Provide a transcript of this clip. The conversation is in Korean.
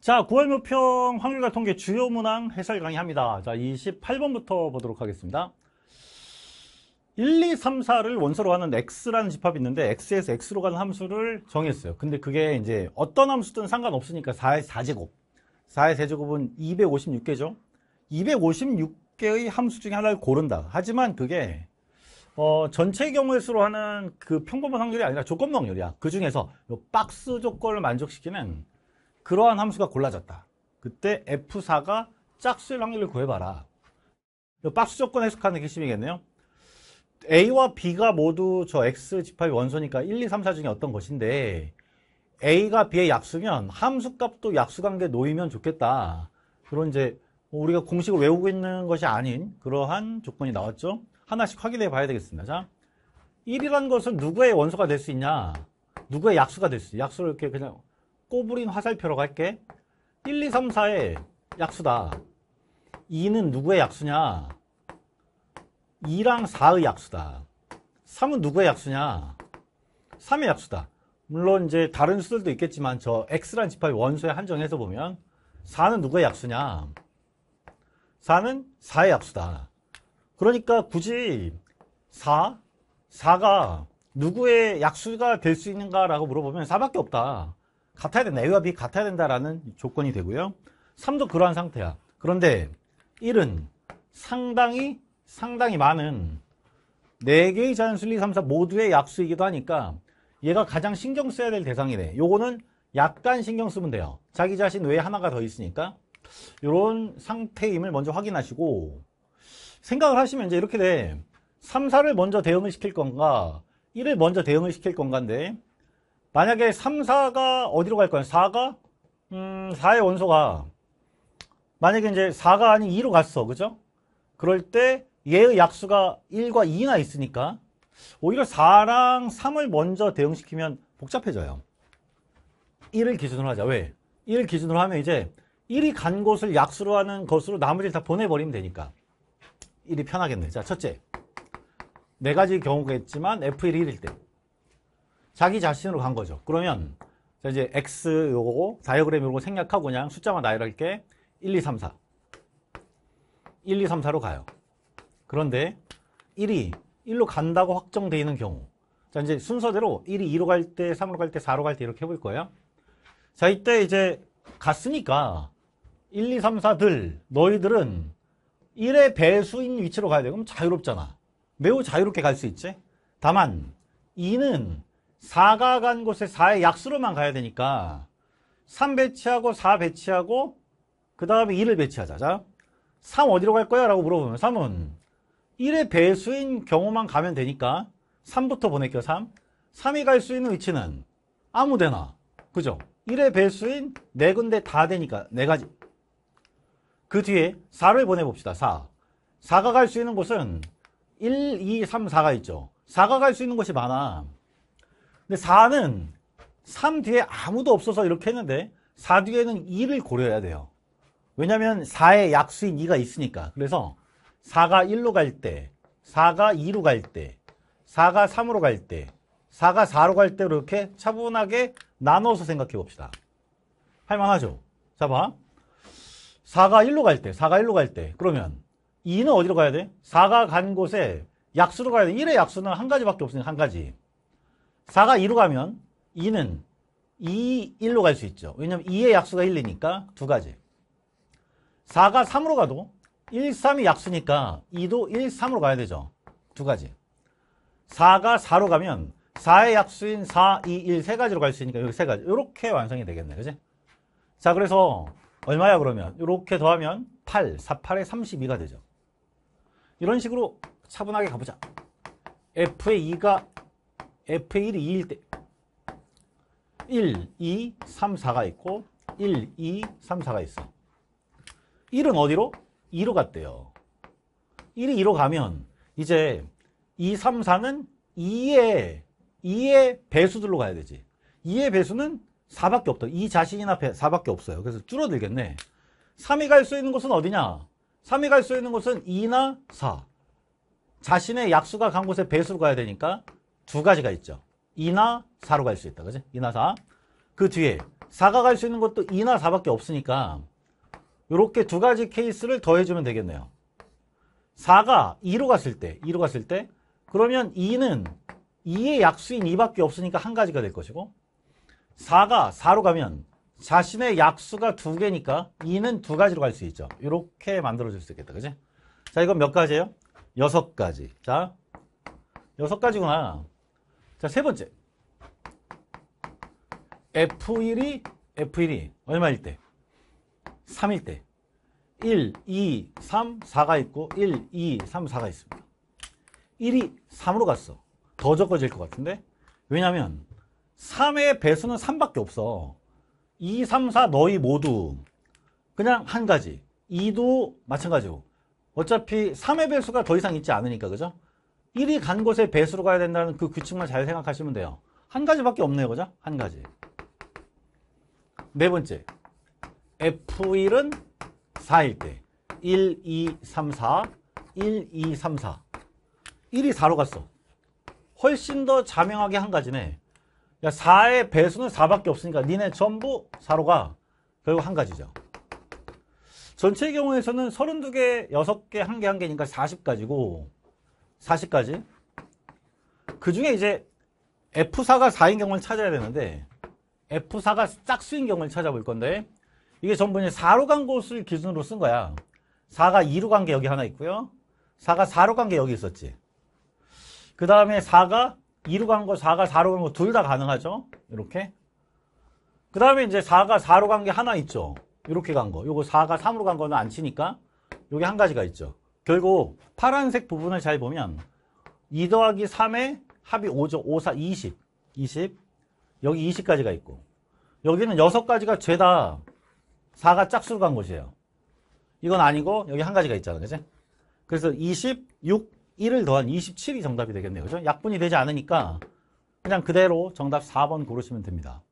자, 9월 무평 확률과 통계 주요 문항 해설 강의합니다. 자, 28번부터 보도록 하겠습니다. 1, 2, 3, 4를 원소로 하는 x라는 집합이 있는데 x에서 x로 가는 함수를 정했어요. 근데 그게 이제 어떤 함수든 상관없으니까 4의 4제곱. 4의 4제곱은 256개죠. 256개의 함수 중에 하나를 고른다. 하지만 그게 어, 전체 경우의 수로 하는 그 평범한 확률이 아니라 조건부 확률이야. 그 중에서 박스 조건을 만족시키는 그러한 함수가 골라졌다. 그때 F4가 짝수일 확률을 구해봐라. 박스 조건 해석하는 게심이겠네요 A와 B가 모두 저 X 집합의 원소니까 1, 2, 3, 4 중에 어떤 것인데 A가 B의 약수면 함수값도 약수관계 놓이면 좋겠다. 그런 이제 우리가 공식을 외우고 있는 것이 아닌 그러한 조건이 나왔죠. 하나씩 확인해 봐야 되겠습니다. 자, 1이라는 것은 누구의 원소가 될 수 있냐? 누구의 약수가 될 수 있냐? 약수를 이렇게 그냥 꼬부린 화살표로 갈게 1, 2, 3, 4의 약수다 2는 누구의 약수냐 2랑 4의 약수다 3은 누구의 약수냐 3의 약수다 물론 이제 다른 수들도 있겠지만 저 x 라는 집합의 원소에 한정해서 보면 4는 누구의 약수냐 4는 4의 약수다 그러니까 굳이 4, 4가 누구의 약수가 될 수 있는가 라고 물어보면 4밖에 없다 같아야 된다. A와 B 같아야 된다라는 조건이 되고요. 3도 그러한 상태야. 그런데 1은 상당히 상당히 많은 4개의 자연수 1, 2, 3, 4 모두의 약수이기도 하니까 얘가 가장 신경 써야 될 대상이래. 요거는 약간 신경 쓰면 돼요. 자기 자신 외에 하나가 더 있으니까 요런 상태임을 먼저 확인하시고 생각을 하시면 이제 이렇게 돼. 3, 4를 먼저 대응을 시킬 건가 1을 먼저 대응을 시킬 건가인데 만약에 3, 4가 어디로 갈거야 4가 음, 4의 원소가 만약에 이제 4가 아닌 2로 갔어. 그죠? 그럴 때 얘의 약수가 1과 2나 있으니까 오히려 4랑 3을 먼저 대응시키면 복잡해져요. 1을 기준으로 하자. 왜? 1을 기준으로 하면 이제 1이 간 곳을 약수로 하는 것으로 나머지를 다 보내버리면 되니까 1이 편하겠네. 자, 첫째. 네 가지 경우가 있지만 F1이 1일 때. 자기 자신으로 간 거죠. 그러면 자 이제 X 요거 다이어그램 요거 생략하고 그냥 숫자만 나열할게 1, 2, 3, 4 1, 2, 3, 4로 가요. 그런데 1이 1로 간다고 확정되어 있는 경우 자 이제 순서대로 1이 2로 갈 때, 3으로 갈 때, 4로 갈 때 이렇게 해볼 거예요. 자 이때 이제 갔으니까 1, 2, 3, 4들 너희들은 1의 배수인 위치로 가야 돼. 그럼 자유롭잖아. 매우 자유롭게 갈 수 있지. 다만 2는 4가 간 곳에 4의 약수로만 가야 되니까 3 배치하고 4 배치하고 그 다음에 1을 배치하자. 자, 3 어디로 갈 거야? 라고 물어보면 3은 1의 배수인 경우만 가면 되니까 3부터 보낼게요. 3. 3이 갈 수 있는 위치는 아무 데나. 그죠? 1의 배수인 4군데 다 되니까 4가지. 그 뒤에 4를 보내봅시다. 4. 4가 갈 수 있는 곳은 1, 2, 3, 4가 있죠. 4가 갈 수 있는 곳이 많아. 근데 4는 3 뒤에 아무도 없어서 이렇게 했는데 4 뒤에는 2를 고려해야 돼요. 왜냐면 하 4의 약수인 2가 있으니까. 그래서 4가 1로 갈 때, 4가 2로 갈 때, 4가 3으로 갈 때, 4가 4로 갈 때 이렇게 차분하게 나눠서 생각해 봅시다. 할만하죠? 자 봐. 4가 1로 갈 때, 4가 1로 갈 때. 그러면 2는 어디로 가야 돼? 4가 간 곳에 약수로 가야 돼. 1의 약수는 한 가지밖에 없으니까 한 가지. 4가 2로 가면 2는 2, 1로 갈 수 있죠. 왜냐면 2의 약수가 1이니까 두 가지. 4가 3으로 가도 1, 3이 약수니까 2도 1, 3으로 가야 되죠. 두 가지. 4가 4로 가면 4의 약수인 4, 2, 1 세 가지로 갈 수 있으니까 여기 세 가지. 이렇게 완성이 되겠네. 그지? 자, 그래서 얼마야 그러면? 이렇게 더하면 8, 4, 8에 32가 되죠. 이런 식으로 차분하게 가보자. f의 2가 F1이 2일 때 1, 2, 3, 4가 있고 1, 2, 3, 4가 있어. 1은 어디로? 2로 갔대요. 1이 2로 가면 이제 2, 3, 4는 2의 2의 배수들로 가야 되지. 2의 배수는 4밖에 없다. 2자신이나 4밖에 없어요. 그래서 줄어들겠네. 3이 갈 수 있는 곳은 어디냐? 3이 갈 수 있는 곳은 2나 4. 자신의 약수가 간 곳에 배수로 가야 되니까 두 가지가 있죠. 2나 4로 갈 수 있다. 그지? 2나 4. 그 뒤에 4가 갈 수 있는 것도 2나 4밖에 없으니까 이렇게 두 가지 케이스를 더해주면 되겠네요. 4가 2로 갔을 때, 2로 갔을 때 그러면 2는 2의 약수인 2밖에 없으니까 한 가지가 될 것이고 4가 4로 가면 자신의 약수가 두 개니까 2는 두 가지로 갈 수 있죠. 이렇게 만들어줄 수 있겠다. 그지? 자, 이건 몇 가지예요? 여섯 가지. 자, 여섯 가지구나. 자, 세 번째. F1이 F1이 얼마일 때? 3일 때. 1, 2, 3, 4가 있고 1, 2, 3, 4가 있습니다. 1이 3으로 갔어. 더 적어질 것 같은데? 왜냐면 3의 배수는 3밖에 없어. 2, 3, 4 너희 모두 그냥 한 가지. 2도 마찬가지고 어차피 3의 배수가 더 이상 있지 않으니까 그죠? 1이 간 곳에 배수로 가야 된다는 그 규칙만 잘 생각하시면 돼요. 한 가지밖에 없네요. 그죠? 한 가지. 네 번째. F1은 4일 때. 1, 2, 3, 4. 1, 2, 3, 4. 1이 4로 갔어. 훨씬 더 자명하게 한 가지네. 4의 배수는 4밖에 없으니까 니네 전부 4로 가. 결국 한 가지죠. 전체 경우에서는 32개, 6개, 1개, 1개니까 40가지고 40까지. 그 중에 이제 F4가 4인 경우를 찾아야 되는데 F4가 짝수인 경우를 찾아볼 건데 이게 전부 이제 4로 간 곳을 기준으로 쓴 거야. 4가 2로 간 게 여기 하나 있고요. 4가 4로 간 게 여기 있었지. 그 다음에 4가 2로 간 거, 4가 4로 간 거 둘 다 가능하죠. 이렇게. 그 다음에 이제 4가 4로 간 게 하나 있죠. 이렇게 간 거. 요거 4가 3으로 간 거는 안 치니까 요게 한 가지가 있죠. 결국 파란색 부분을 잘 보면 2 더하기 3의 합이 5죠. 5, 4, 20. 20. 여기 20까지가 있고 여기는 6가지가 죄다 4가 짝수로 간 것이에요. 이건 아니고 여기 한 가지가 있잖아. 그지 그래서 26, 1을 더한 27이 정답이 되겠네요. 그죠? 약분이 되지 않으니까 그냥 그대로 정답 4번 고르시면 됩니다.